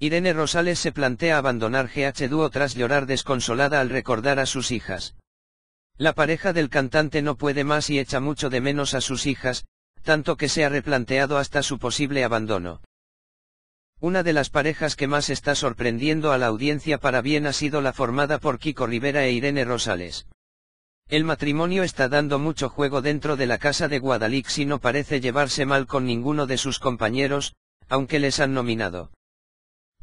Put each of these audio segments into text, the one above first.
Irene Rosales se plantea abandonar GH Duo tras llorar desconsolada al recordar a sus hijas. La pareja del cantante no puede más y echa mucho de menos a sus hijas, tanto que se ha replanteado hasta su posible abandono. Una de las parejas que más está sorprendiendo a la audiencia para bien ha sido la formada por Kiko Rivera e Irene Rosales. El matrimonio está dando mucho juego dentro de la casa de Guadalix y no parece llevarse mal con ninguno de sus compañeros, aunque les han nominado.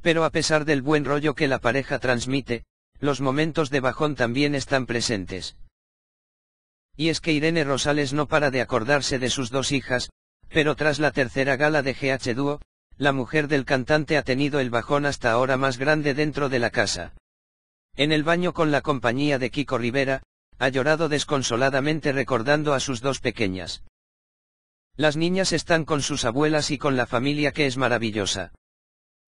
Pero a pesar del buen rollo que la pareja transmite, los momentos de bajón también están presentes. Y es que Irene Rosales no para de acordarse de sus dos hijas, pero tras la tercera gala de GH Duo, la mujer del cantante ha tenido el bajón hasta ahora más grande dentro de la casa. En el baño con la compañía de Kiko Rivera, ha llorado desconsoladamente recordando a sus dos pequeñas. Las niñas están con sus abuelas y con la familia que es maravillosa.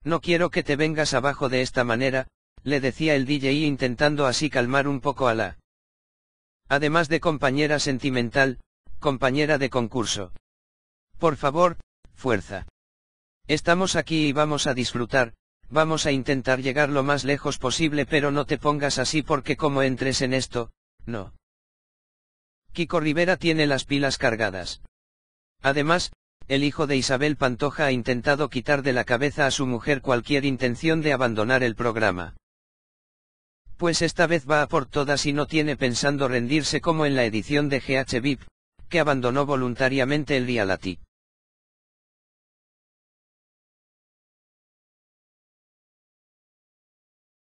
No quiero que te vengas abajo de esta manera, le decía el DJ intentando así calmar un poco a la. Además de compañera sentimental, compañera de concurso. Por favor, fuerza. Estamos aquí y vamos a disfrutar, vamos a intentar llegar lo más lejos posible pero no te pongas así porque como entres en esto, no. Kiko Rivera tiene las pilas cargadas. Además, el hijo de Isabel Pantoja ha intentado quitar de la cabeza a su mujer cualquier intención de abandonar el programa. Pues esta vez va a por todas y no tiene pensando rendirse como en la edición de GH VIP, que abandonó voluntariamente el reality.